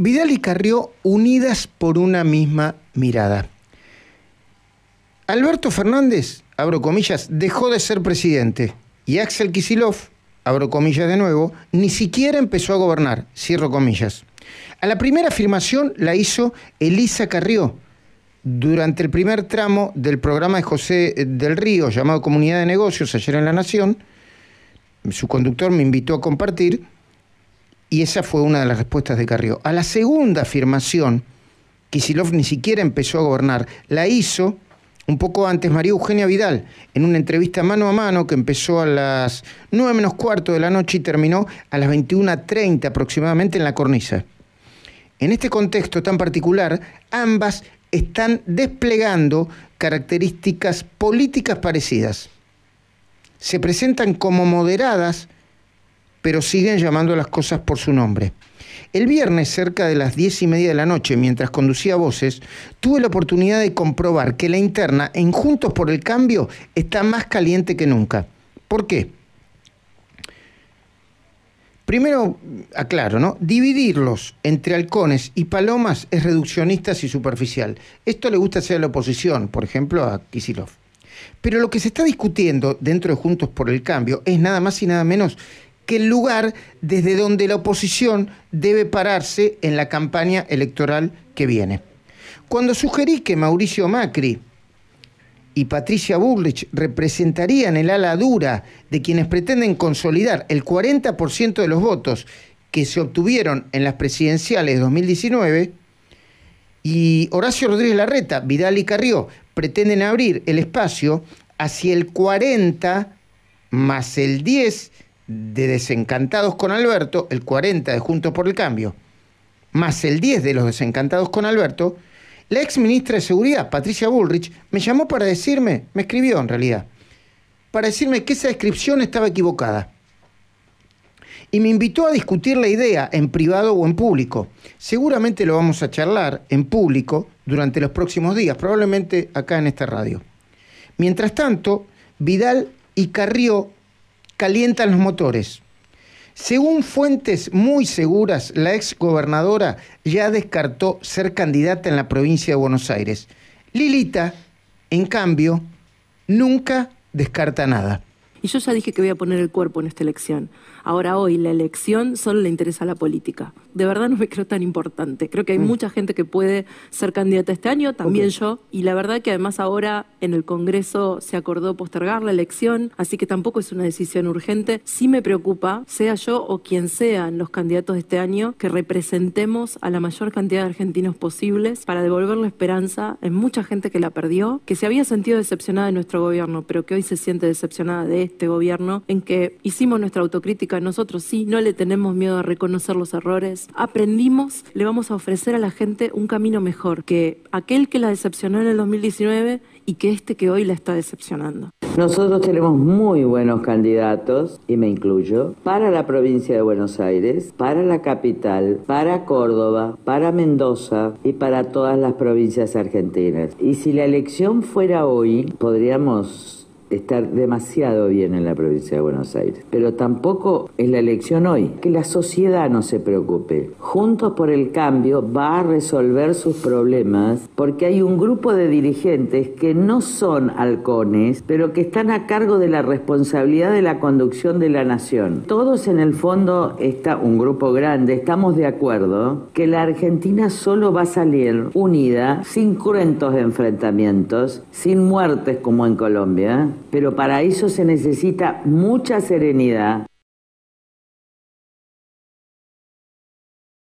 Vidal y Carrió unidas por una misma mirada. Alberto Fernández, abro comillas, dejó de ser presidente y Axel Kisilov, abro comillas de nuevo, ni siquiera empezó a gobernar, cierro comillas. A la primera afirmación la hizo Elisa Carrió durante el primer tramo del programa de José del Río llamado Comunidad de Negocios ayer en La Nación. Su conductor me invitó a compartir y esa fue una de las respuestas de Carrió. A la segunda afirmación, Kisilov ni siquiera empezó a gobernar, la hizo un poco antes María Eugenia Vidal, en una entrevista mano a mano que empezó a las 9 menos cuarto de la noche y terminó a las 21.30 aproximadamente en la cornisa. En este contexto tan particular, ambas están desplegando características políticas parecidas. Se presentan como moderadas pero siguen llamando las cosas por su nombre. El viernes, cerca de las diez y media de la noche, mientras conducía voces, tuve la oportunidad de comprobar que la interna en Juntos por el Cambio está más caliente que nunca. ¿Por qué? Primero, aclaro, ¿no? Dividirlos entre halcones y palomas es reduccionista y superficial. Esto le gusta hacer a la oposición, por ejemplo, a Kisilov. Pero lo que se está discutiendo dentro de Juntos por el Cambio es nada más y nada menos que el lugar desde donde la oposición debe pararse en la campaña electoral que viene. Cuando sugerí que Mauricio Macri y Patricia Bullrich representarían el ala dura de quienes pretenden consolidar el 40% de los votos que se obtuvieron en las presidenciales de 2019, y Horacio Rodríguez Larreta, Vidal y Carrió pretenden abrir el espacio hacia el 40 más el 10 de desencantados con Alberto, el 40 de Juntos por el Cambio, más el 10 de los desencantados con Alberto, la ex ministra de Seguridad, Patricia Bullrich, me llamó para decirme, me escribió en realidad, para decirme que esa descripción estaba equivocada. Y me invitó a discutir la idea en privado o en público. Seguramente lo vamos a charlar en público durante los próximos días, probablemente acá en esta radio. Mientras tanto, Vidal y Carrió calientan los motores. Según fuentes muy seguras, la exgobernadora ya descartó ser candidata en la provincia de Buenos Aires. Lilita, en cambio, nunca descarta nada. Y yo ya dije que voy a poner el cuerpo en esta elección. Ahora hoy la elección solo le interesa a la política. De verdad no me creo tan importante. Creo que hay mm. mucha gente que puede ser candidata este año, también yo. Y la verdad que además ahora en el Congreso se acordó postergar la elección, así que tampoco es una decisión urgente. Sí me preocupa, sea yo o quien sean los candidatos de este año, que representemos a la mayor cantidad de argentinos posibles para devolver la esperanza en mucha gente que la perdió, que se había sentido decepcionada de nuestro gobierno, pero que hoy se siente decepcionada de este gobierno, en que hicimos nuestra autocrítica nosotros, sí, no le tenemos miedo a reconocer los errores, aprendimos, le vamos a ofrecer a la gente un camino mejor que aquel que la decepcionó en el 2019 y que este que hoy la está decepcionando. Nosotros tenemos muy buenos candidatos, y me incluyo, para la provincia de Buenos Aires, para la capital, para Córdoba, para Mendoza y para todas las provincias argentinas. Y si la elección fuera hoy, podríamos estar demasiado bien en la provincia de Buenos Aires. Pero tampoco es la elección hoy. Que la sociedad no se preocupe. Juntos por el Cambio va a resolver sus problemas porque hay un grupo de dirigentes que no son halcones, pero que están a cargo de la responsabilidad de la conducción de la nación. Todos en el fondo está un grupo grande, estamos de acuerdo que la Argentina solo va a salir unida, sin cruentos enfrentamientos, sin muertes como en Colombia, pero para eso se necesita mucha serenidad,